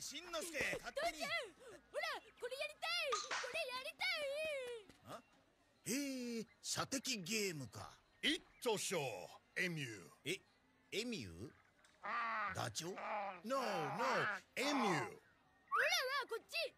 しんのすけ 勝手にちゃんほらこれやりたいこれやりたいへえ射的ゲームかいっとしょエミューえエミューダチョウ n エミューはこっち